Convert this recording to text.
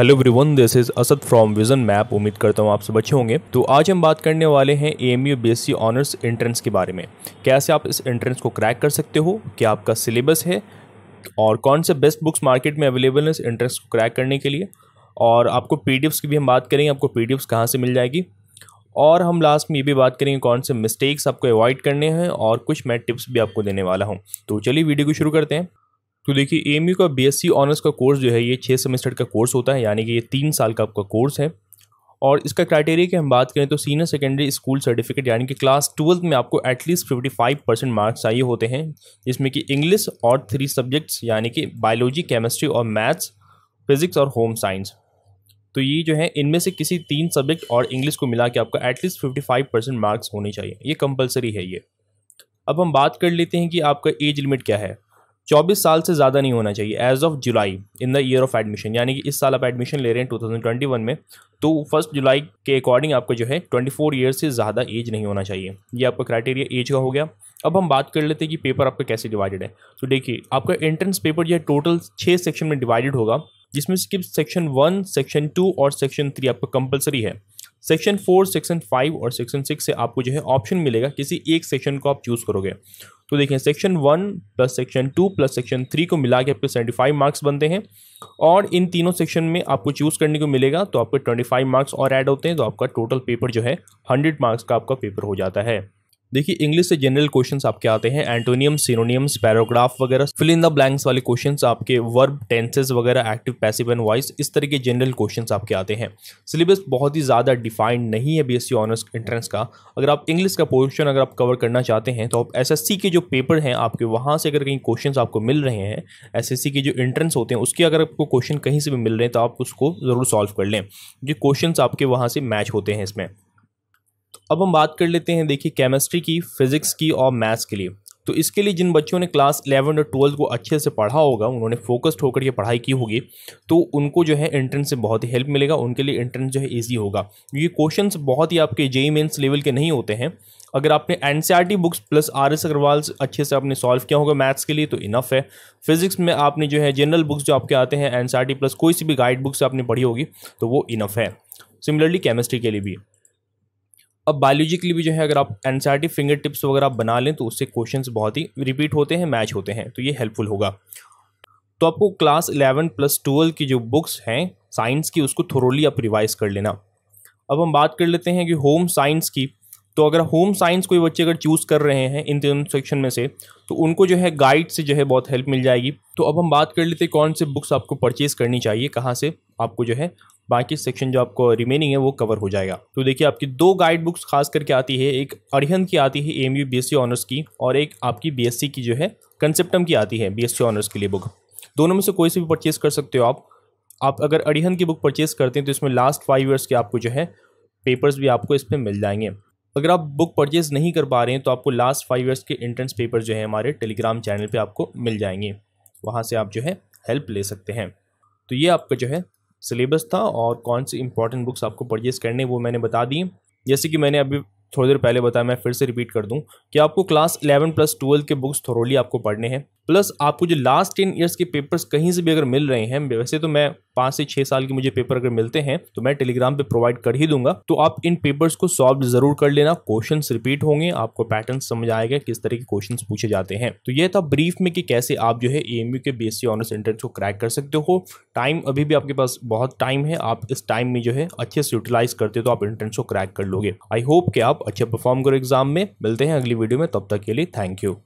hello everyone this is Asad from vision map उम्मीद करता हूँ आप सब अच्छे होंगे तो आज हम बात करने वाले हैं A M U B S C honours entrance के बारे में कैसे आप इस एंट्रेंस को क्रैक कर सकते हो क्या आपका सिलेबस है और कौन से बेस्ट बुक्स मार्केट में अवेलेबल हैं इस एंट्रेंस को क्रैक करने के लिए और आपको पी डी एफ्स की भी हम बात करेंगे आपको पी डी एफ्स कहाँ से मिल जाएगी और हम लास्ट में ये भी बात करेंगे कौन से मिस्टेक्स आपको अवॉइड करने हैं और कुछ मैं टिप्स भी आपको देने वाला हूँ तो चलिए वीडियो को शुरू करते हैं तो देखिए ए का बी एस ऑनर्स का कोर्स जो है ये छः सेमेस्टर का कोर्स होता है यानी कि ये तीन साल का आपका कोर्स है और इसका क्राइटेरिया की हम बात करें तो सीनियर सेकेंडरी स्कूल सर्टिफिकेट यानी कि क्लास ट्वेल्थ में आपको at least fifty five percent marks चाहिए होते हैं जिसमें कि इंग्लिश और थ्री सब्जेक्ट्स यानी कि बायोलॉजी केमिस्ट्री और मैथ्स फिजिक्स और होम साइंस तो ये जो है इनमें से किसी तीन सब्जेक्ट और इंग्लिश को मिला के आपका at least fifty five percent marks होने चाहिए ये कंपलसरी है ये अब हम बात कर लेते हैं कि आपका एज लिमिट क्या है चौबीस साल से ज़्यादा नहीं होना चाहिए age of July in the year of admission यानी कि इस साल आप एडमिशन ले रहे हैं 2021 में तो फर्स्ट जुलाई के अकॉर्डिंग आपको जो है 24 फोर ईयर से ज़्यादा एज नहीं होना चाहिए ये आपका क्राइटेरिया एज का हो गया अब हम बात कर लेते हैं कि पेपर आपका कैसे डिवाइडेड है तो देखिए आपका एंट्रेंस पेपर जो है टोटल छः सेक्शन में डिवाइडेड होगा जिसमें से सेक्शन वन सेक्शन टू और सेक्शन थ्री आपका कंपलसरी है सेक्शन फोर सेक्शन फाइव और सेक्शन सिक्स से आपको जो है ऑप्शन मिलेगा किसी एक सेक्शन को आप चूज़ करोगे तो देखिए section one plus section two plus section three को मिला के आपके सेवेंटी फाइव मार्क्स बनते हैं और इन तीनों सेक्शन में आपको चूज़ करने को मिलेगा तो आपके ट्वेंटी फाइव मार्क्स और ऐड होते हैं तो आपका टोटल पेपर जो है हंड्रेड मार्क्स का आपका पेपर हो जाता है देखिए इंग्लिश से जनरल क्वेश्चंस आपके आते हैं एंटोनियम सिनोनियम्स पैराग्राफ वगैरह फिल इन द ब्लैंक्स वाले क्वेश्चंस आपके वर्ब टेंसेस वगैरह एक्टिव पैसिव एंड वॉइस इस तरह के जनरल क्वेश्चंस आपके आते हैं सिलेबस बहुत ही ज़्यादा डिफाइंड नहीं है बीएससी ऑनर्स एंट्रेंस का अगर आप इंग्लिश का पोर्शन अगर आप कवर करना चाहते हैं तो आप एस के जो पेपर हैं आपके वहाँ से अगर कहीं क्वेश्चन आपको मिल रहे हैं एस के जो एंट्रेंस होते हैं उसके अगर आपको क्वेश्चन कहीं से भी मिल रहे हैं तो आप उसको ज़रूर सॉल्व कर लें जो क्वेश्चन आपके वहाँ से मैच होते हैं इसमें अब हम बात कर लेते हैं देखिए केमिस्ट्री की फिज़िक्स की और मैथ्स के लिए तो इसके लिए जिन बच्चों ने क्लास इलेवन और ट्वेल्थ को अच्छे से पढ़ा होगा उन्होंने फोकस्ड होकर ये पढ़ाई की होगी तो उनको जो है एंट्रेंस से बहुत ही हेल्प मिलेगा उनके लिए एंट्रेंस जो है ईजी होगा ये क्वेश्चन बहुत ही आपके जेई मेन्स लेवल के नहीं होते हैं अगर आपने N books plus R S Agarwal अच्छे से आपने सॉल्व किया होगा मैथ्स के लिए तो इनफ है फिजिक्स में आपने जो है जनरल बुक्स जो आपके आते हैं एन प्लस e कोई सी भी गाइड बुक्स आपने पढ़ी होगी तो वो इनफ है सिमिलरली केमिस्ट्री के लिए भी अब बायोलॉजिकली भी जो है अगर आप टी फिंगर टिप्स वगैरह आप बना लें तो उससे क्वेश्चंस बहुत ही रिपीट होते हैं मैच होते हैं तो ये हेल्पफुल होगा तो आपको क्लास इलेवन प्लस ट्वेल्व की जो बुक्स हैं साइंस की उसको थोरोली आप रिवाइज कर लेना अब हम बात कर लेते हैं कि होम साइंस की तो अगर होम साइंस कोई बच्चे अगर चूज़ कर रहे हैं इन तीनों सेक्शन में से तो उनको जो है गाइड से जो है बहुत हेल्प मिल जाएगी तो अब हम बात कर लेते हैं कौन से बुक्स आपको परचेज़ करनी चाहिए कहाँ से आपको जो है बाकी सेक्शन जो आपको रिमेनिंग है वो कवर हो जाएगा तो देखिए आपकी दो गाइड बुक्स खास करके आती है एक अड़हन की आती है एम यू सी ऑनर्स की और एक आपकी बी एस सी की जो है कंसेप्टम की आती है बी एस सी ऑनर्स के लिए बुक दोनों में से कोई से भी परचेज कर सकते हो आप आप अगर अड़हन की बुक परचेज करते हैं तो इसमें लास्ट फाइव ईयर्स के आपको जो है पेपर्स भी आपको इस पर मिल जाएंगे अगर आप बुक परचेज नहीं कर पा रहे हैं तो आपको लास्ट फाइव ईयर्स के एंट्रेंस पेपर जो है हमारे टेलीग्राम चैनल पे आपको मिल जाएंगे वहाँ से आप जो है हेल्प ले सकते हैं तो ये आपका जो है सिलेबस था और कौन सी इंपॉर्टेंट बुक्स आपको परचेज करने वो मैंने बता दी जैसे कि मैंने अभी थोड़ी देर पहले बताया मैं फिर से रिपीट कर दूं कि आपको क्लास 11 प्लस 12 के बुक्स थोरोली आपको पढ़ने हैं प्लस आपको जो लास्ट टेन ईयर्स के पेपर्स कहीं से भी अगर मिल रहे हैं वैसे तो मैं पांच से छह साल के मुझे पेपर अगर मिलते हैं तो मैं टेलीग्राम पे प्रोवाइड कर ही दूंगा तो आप इन पेपर्स को सॉल्व जरूर कर लेना क्वेश्चन रिपीट होंगे आपको पैटर्न समझ आएगा किस तरह के क्वेश्चन पूछे जाते हैं तो यह था ब्रीफ में कि कैसे आप जो है ए के बी ऑनर्स एंट्रेंस को क्रैक कर सकते हो टाइम अभी भी आपके पास बहुत टाइम है आप इस टाइम में जो है अच्छे से यूटिलाइज करते हो तो आप एंट्रेंस को क्रैक कर लोगे आई होप कि आप अच्छा परफॉर्म करो एग्जाम में मिलते हैं अगली वीडियो में तब तक के लिए थैंक यू